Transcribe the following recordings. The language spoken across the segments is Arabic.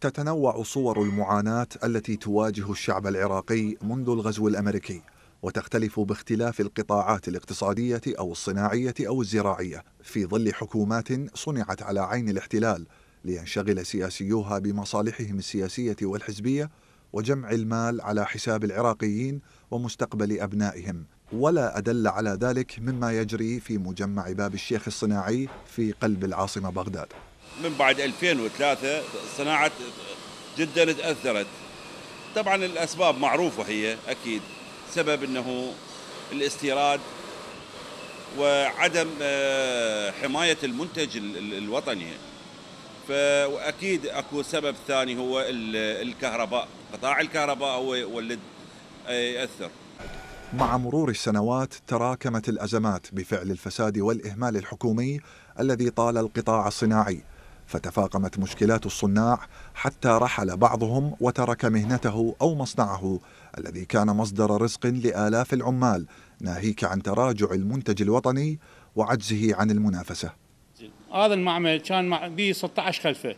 تتنوع صور المعاناة التي تواجه الشعب العراقي منذ الغزو الأمريكي وتختلف باختلاف القطاعات الاقتصادية أو الصناعية أو الزراعية في ظل حكومات صنعت على عين الاحتلال لينشغل سياسيوها بمصالحهم السياسية والحزبية وجمع المال على حساب العراقيين ومستقبل أبنائهم ولا أدل على ذلك مما يجري في مجمع باب الشيخ الصناعي في قلب العاصمة بغداد من بعد 2003 صناعة جدا تأثرت طبعا الأسباب معروفة هي أكيد سبب أنه الاستيراد وعدم آه، حماية المنتج الوطني فأكيد أكو سبب ثاني هو الكهرباء قطاع الكهرباء هو يولد آه، يأثر مع مرور السنوات تراكمت الأزمات بفعل الفساد والإهمال الحكومي الذي طال القطاع الصناعي فتفاقمت مشكلات الصناع حتى رحل بعضهم وترك مهنته او مصنعه الذي كان مصدر رزق لالاف العمال ناهيك عن تراجع المنتج الوطني وعجزه عن المنافسه. هذا المعمل كان به 16 خلفه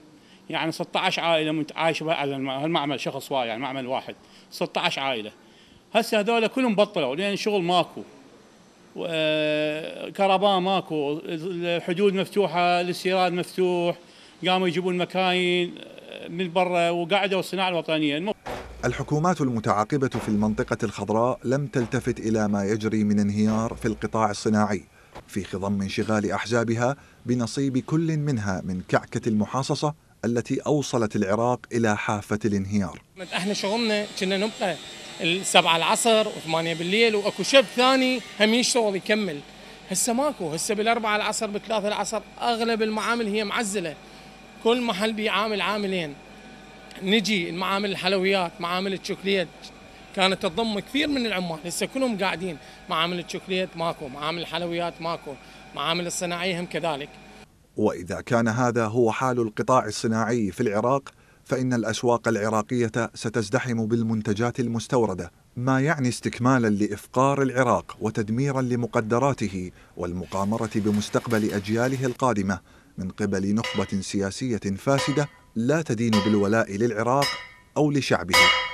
يعني 16 عائله عايشه على المعمل شخص واحد يعني معمل واحد 16 عائله هسه هذول كلهم بطلوا لان شغل ماكو آه، كهرباء ماكو الحدود مفتوحه الاستيراد مفتوح قاموا يجيبون مكاين آه، من برا وقعدوا الصناعه الوطنيه الحكومات المتعاقبه في المنطقه الخضراء لم تلتفت الى ما يجري من انهيار في القطاع الصناعي في خضم انشغال احزابها بنصيب كل منها من كعكه المحاصصه التي اوصلت العراق الى حافه الانهيار. احنا شغلنا كنا نبقى السبعة العصر وثمانية بالليل واكو شب ثاني هم يشتغل يكمل. هسه ماكو هسه بالأربعة العصر بالثلاثة العصر اغلب المعامل هي معزله كل محل بيعامل عاملين نجي معامل الحلويات معامل الشوكليت كانت تضم كثير من العمال هسه كلهم قاعدين معامل الشوكليت ماكو معامل الحلويات ماكو معامل الصناعية هم كذلك وإذا كان هذا هو حال القطاع الصناعي في العراق فإن الأسواق العراقية ستزدحم بالمنتجات المستوردة ما يعني استكمالا لإفقار العراق وتدميرا لمقدراته والمقامرة بمستقبل أجياله القادمة من قبل نخبة سياسية فاسدة لا تدين بالولاء للعراق أو لشعبه